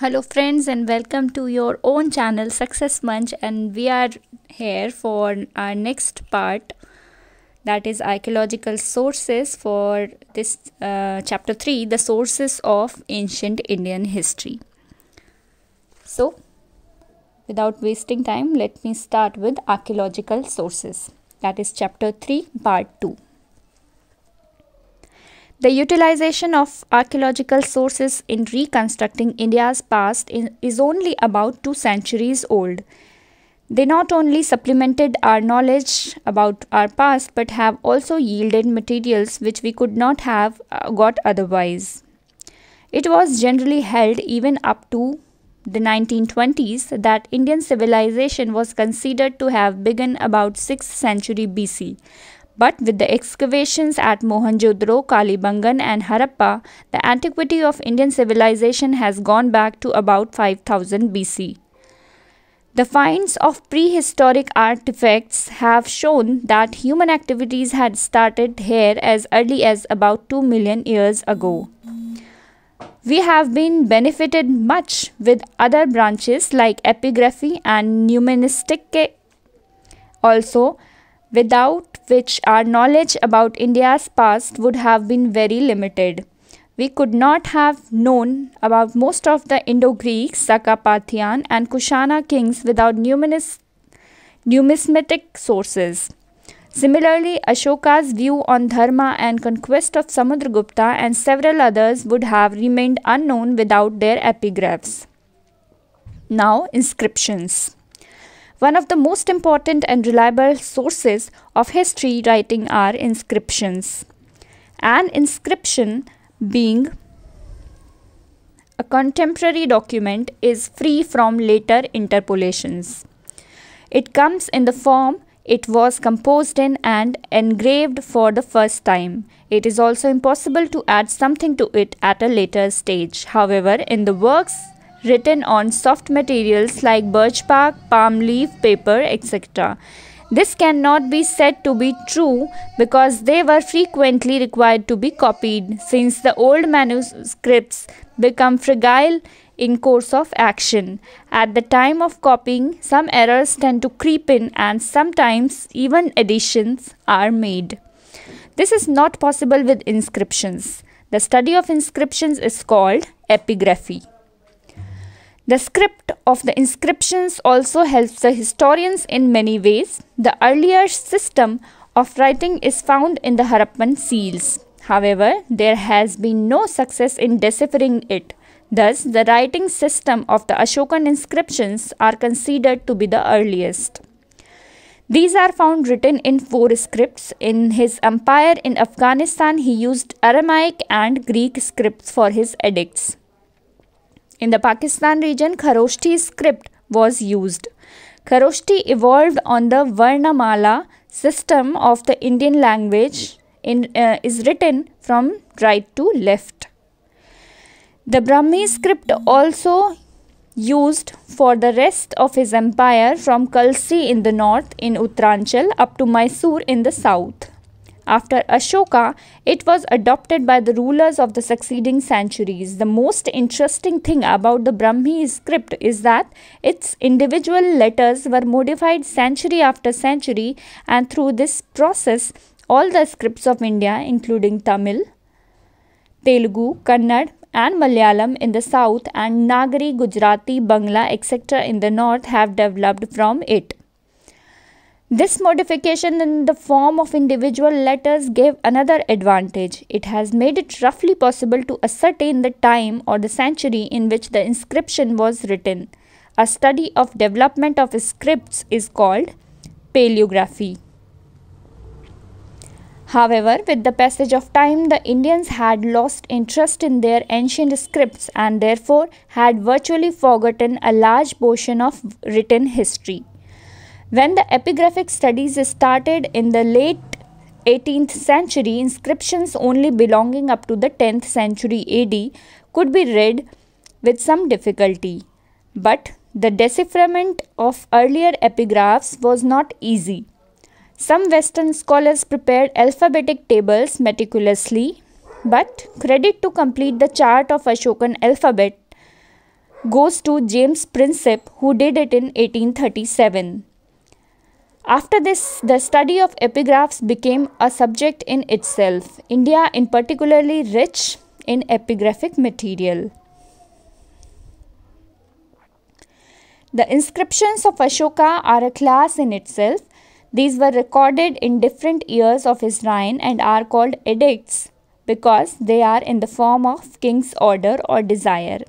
hello friends and welcome to your own channel success munch and we are here for our next part that is archaeological sources for this uh, chapter 3 the sources of ancient indian history so without wasting time let me start with archaeological sources that is chapter 3 part 2 the utilization of archaeological sources in reconstructing India's past is only about two centuries old. They not only supplemented our knowledge about our past but have also yielded materials which we could not have uh, got otherwise. It was generally held even up to the 1920s that Indian civilization was considered to have begun about 6th century BC, but with the excavations at Mohenjo-daro, Kalibangan and Harappa, the antiquity of Indian civilization has gone back to about 5000 BC. The finds of prehistoric artifacts have shown that human activities had started here as early as about 2 million years ago. We have been benefited much with other branches like epigraphy and numismatic. Also, without which our knowledge about India's past would have been very limited. We could not have known about most of the Indo Greek, Sakapathian, and Kushana kings without numerous numismatic sources. Similarly, Ashoka's view on dharma and conquest of Samudragupta and several others would have remained unknown without their epigraphs. Now, inscriptions. One of the most important and reliable sources of history writing are inscriptions. An inscription being a contemporary document is free from later interpolations. It comes in the form it was composed in and engraved for the first time. It is also impossible to add something to it at a later stage. However, in the works written on soft materials like birch bark, palm leaf, paper, etc. This cannot be said to be true because they were frequently required to be copied since the old manuscripts become fragile in course of action. At the time of copying, some errors tend to creep in and sometimes even additions are made. This is not possible with inscriptions. The study of inscriptions is called epigraphy. The script of the inscriptions also helps the historians in many ways. The earlier system of writing is found in the Harappan seals. However, there has been no success in deciphering it. Thus, the writing system of the Ashokan inscriptions are considered to be the earliest. These are found written in four scripts. In his empire in Afghanistan, he used Aramaic and Greek scripts for his edicts. In the Pakistan region, Kharoshthi script was used. Kharoshthi evolved on the Varnamala system of the Indian language in, uh, is written from right to left. The Brahmi script also used for the rest of his empire from Kalsi in the north in Uttaranchal up to Mysore in the south. After Ashoka, it was adopted by the rulers of the succeeding centuries. The most interesting thing about the Brahmi script is that its individual letters were modified century after century, and through this process, all the scripts of India, including Tamil, Telugu, Kannad, and Malayalam in the south, and Nagari, Gujarati, Bangla, etc., in the north, have developed from it. This modification in the form of individual letters gave another advantage. It has made it roughly possible to ascertain the time or the century in which the inscription was written. A study of development of scripts is called paleography. However, with the passage of time, the Indians had lost interest in their ancient scripts and therefore had virtually forgotten a large portion of written history. When the epigraphic studies started in the late 18th century, inscriptions only belonging up to the 10th century AD could be read with some difficulty. But the decipherment of earlier epigraphs was not easy. Some Western scholars prepared alphabetic tables meticulously, but credit to complete the chart of Ashokan alphabet goes to James Prinsep who did it in 1837. After this, the study of epigraphs became a subject in itself. India in particularly rich in epigraphic material. The inscriptions of Ashoka are a class in itself. These were recorded in different years of his reign and are called edicts because they are in the form of king's order or desire.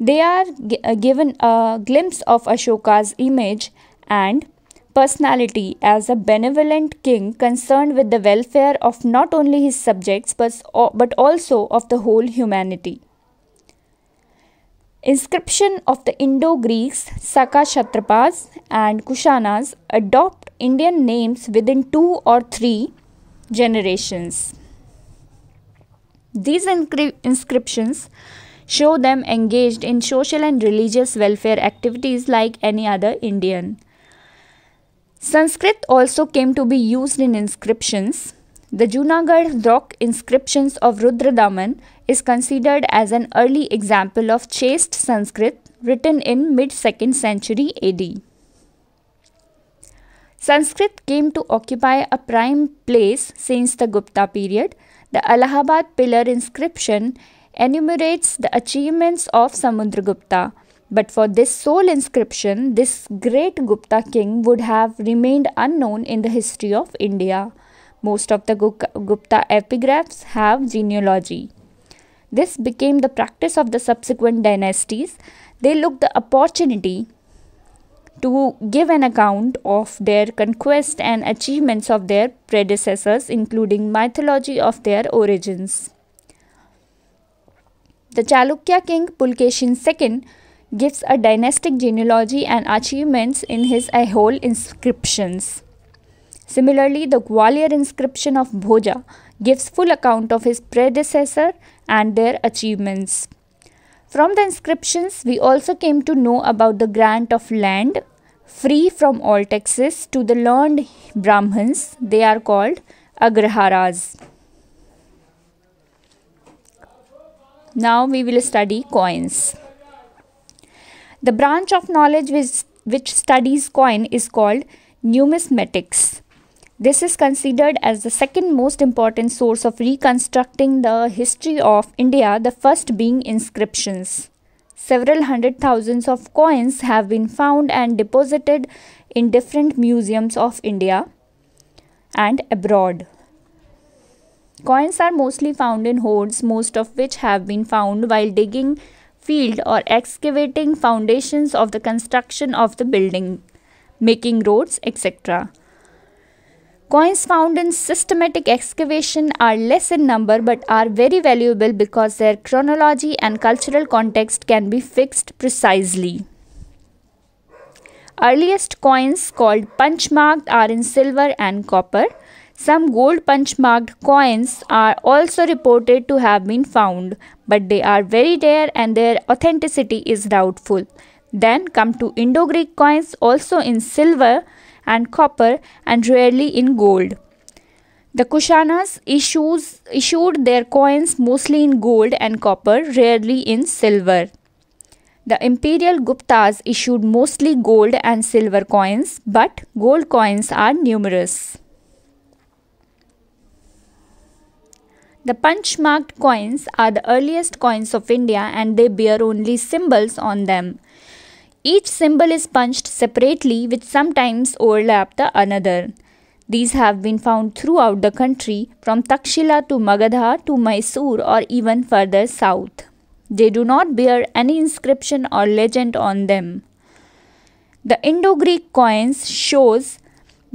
They are uh, given a glimpse of Ashoka's image and personality as a benevolent king concerned with the welfare of not only his subjects but also of the whole humanity. Inscription of the Indo Greeks, Saka Shatrapas, and Kushanas adopt Indian names within two or three generations. These inscriptions show them engaged in social and religious welfare activities like any other Indian. Sanskrit also came to be used in inscriptions. The Junagarh rock inscriptions of Rudradaman is considered as an early example of chaste Sanskrit written in mid-2nd century AD. Sanskrit came to occupy a prime place since the Gupta period. The Allahabad pillar inscription enumerates the achievements of Samudragupta but for this sole inscription, this great Gupta king would have remained unknown in the history of India. Most of the Gupta epigraphs have genealogy. This became the practice of the subsequent dynasties. They looked the opportunity to give an account of their conquest and achievements of their predecessors, including mythology of their origins. The Chalukya king Pulkeshin II gives a dynastic genealogy and achievements in his Aihole inscriptions. Similarly, the Gwalior inscription of Bhoja gives full account of his predecessor and their achievements. From the inscriptions, we also came to know about the grant of land free from all taxes to the learned Brahmins. They are called Agraharas. Now we will study coins. The branch of knowledge which, which studies coin is called numismatics. This is considered as the second most important source of reconstructing the history of India, the first being inscriptions. Several hundred thousands of coins have been found and deposited in different museums of India and abroad. Coins are mostly found in hoards, most of which have been found while digging field or excavating foundations of the construction of the building, making roads, etc. Coins found in systematic excavation are less in number but are very valuable because their chronology and cultural context can be fixed precisely. Earliest coins called punch marked are in silver and copper. Some gold punch marked coins are also reported to have been found, but they are very rare and their authenticity is doubtful. Then come to Indo Greek coins, also in silver and copper, and rarely in gold. The Kushanas issues, issued their coins mostly in gold and copper, rarely in silver. The imperial Guptas issued mostly gold and silver coins, but gold coins are numerous. The punch marked coins are the earliest coins of India and they bear only symbols on them. Each symbol is punched separately, which sometimes overlap the another. These have been found throughout the country, from Takshila to Magadha to Mysore or even further south. They do not bear any inscription or legend on them. The Indo-Greek coins shows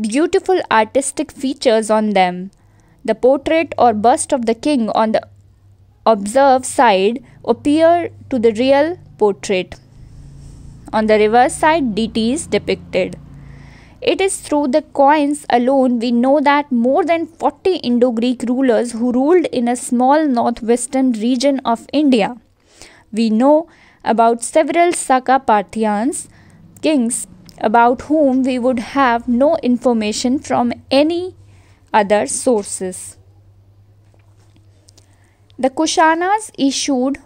beautiful artistic features on them. The portrait or bust of the king on the observed side appear to the real portrait. On the reverse side, deity is depicted. It is through the coins alone we know that more than 40 Indo Greek rulers who ruled in a small northwestern region of India. We know about several Saka Parthians, kings, about whom we would have no information from any other sources. The Kushanas issued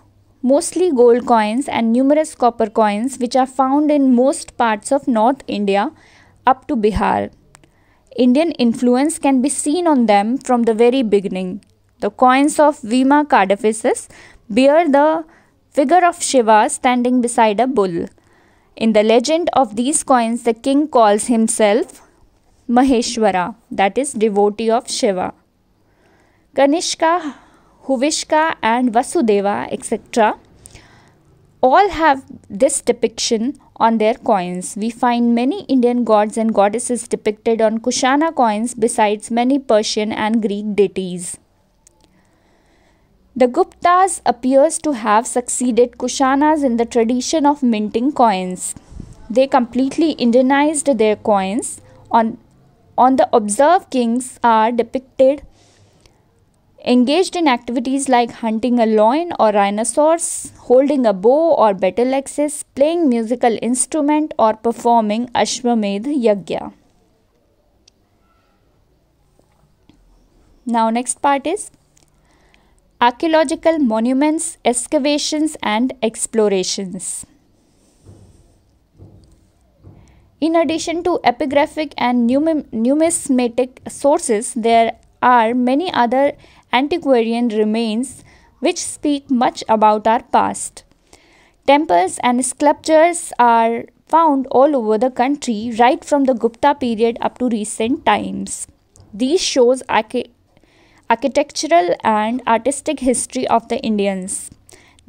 mostly gold coins and numerous copper coins which are found in most parts of North India up to Bihar. Indian influence can be seen on them from the very beginning. The coins of Vima Cardafisus bear the figure of Shiva standing beside a bull. In the legend of these coins, the king calls himself Maheshwara, that is, devotee of Shiva. Kanishka, Huvishka, and Vasudeva, etc., all have this depiction on their coins. We find many Indian gods and goddesses depicted on Kushana coins, besides many Persian and Greek deities. The Guptas appears to have succeeded Kushanas in the tradition of minting coins. They completely Indianized their coins on on the observed kings are depicted engaged in activities like hunting a lion or rhinoceros, holding a bow or battle axes, playing musical instrument or performing Ashwamedh Yagya. Now next part is archaeological monuments, excavations and explorations. In addition to epigraphic and numismatic sources, there are many other antiquarian remains which speak much about our past. Temples and sculptures are found all over the country right from the Gupta period up to recent times. These shows archi architectural and artistic history of the Indians.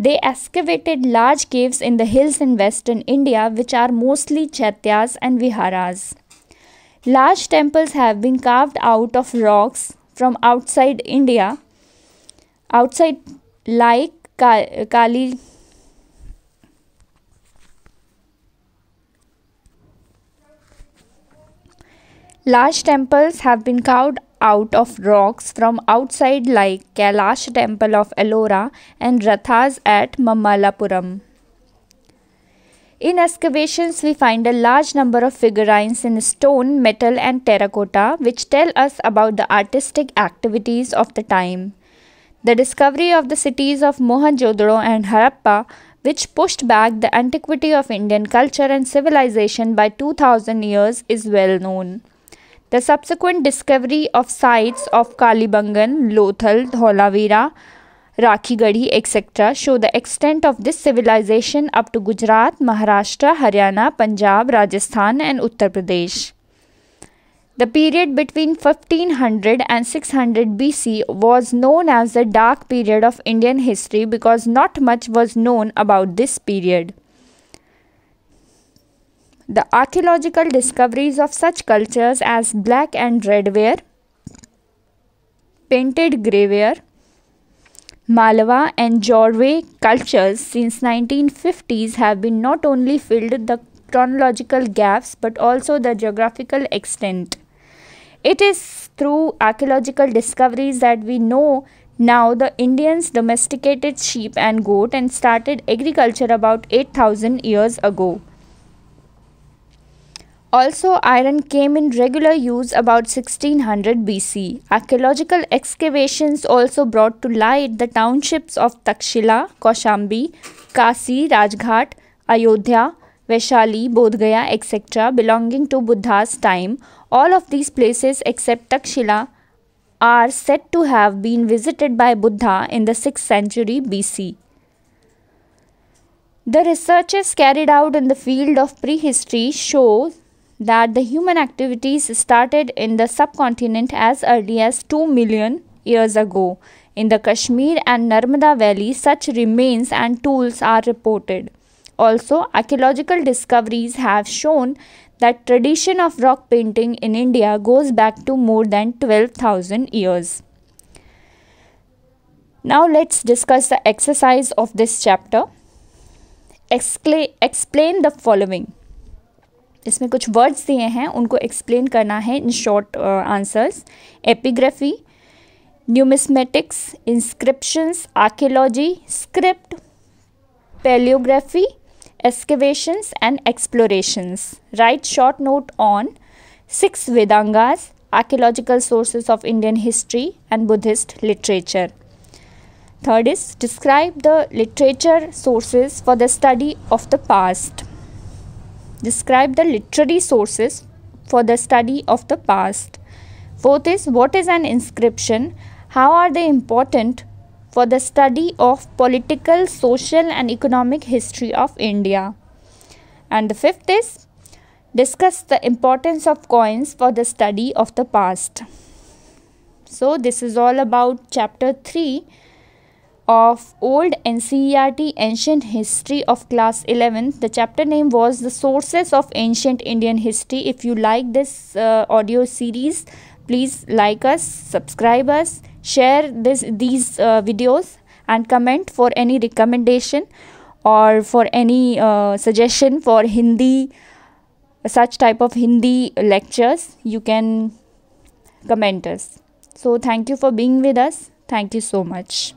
They excavated large caves in the hills in western India, which are mostly chaityas and viharas. Large temples have been carved out of rocks from outside India, outside like Kali Large temples have been carved out of rocks from outside like Kailash temple of Ellora and Rathas at Mamallapuram. In excavations, we find a large number of figurines in stone, metal and terracotta which tell us about the artistic activities of the time. The discovery of the cities of Mohenjo-daro and Harappa which pushed back the antiquity of Indian culture and civilization by 2000 years is well known. The subsequent discovery of sites of Kalibangan, Lothal, Dholavira, Rakhigadi, etc. show the extent of this civilization up to Gujarat, Maharashtra, Haryana, Punjab, Rajasthan and Uttar Pradesh. The period between 1500 and 600 BC was known as the dark period of Indian history because not much was known about this period. The archaeological discoveries of such cultures as black and red ware, painted grayware, ware, Malwa and Jorwe cultures since 1950s have been not only filled the chronological gaps but also the geographical extent. It is through archaeological discoveries that we know now the Indians domesticated sheep and goat and started agriculture about 8000 years ago. Also, iron came in regular use about 1600 BC. Archaeological excavations also brought to light the townships of Takshila, Kaushambi, Kasi, Rajghat, Ayodhya, Vaishali, Bodh Gaya, etc., belonging to Buddha's time. All of these places except Takshila are said to have been visited by Buddha in the 6th century BC. The researches carried out in the field of prehistory show that the human activities started in the subcontinent as early as 2 million years ago. In the Kashmir and Narmada Valley, such remains and tools are reported. Also, archaeological discoveries have shown that tradition of rock painting in India goes back to more than 12,000 years. Now let's discuss the exercise of this chapter. Excla explain the following. इसमें कुछ words दिए हैं उनको explain करना है in short answers epigraphy numismatics inscriptions archaeology script palaeography excavations and explorations write short note on six Vedangas archaeological sources of Indian history and Buddhist literature third is describe the literature sources for the study of the past Describe the literary sources for the study of the past. Fourth is what is an inscription? How are they important for the study of political, social, and economic history of India? And the fifth is discuss the importance of coins for the study of the past. So, this is all about chapter 3 of Old NCERT Ancient History of Class 11. The chapter name was The Sources of Ancient Indian History. If you like this uh, audio series, please like us, subscribe us, share this these uh, videos and comment for any recommendation or for any uh, suggestion for Hindi, such type of Hindi lectures. You can comment us. So thank you for being with us. Thank you so much.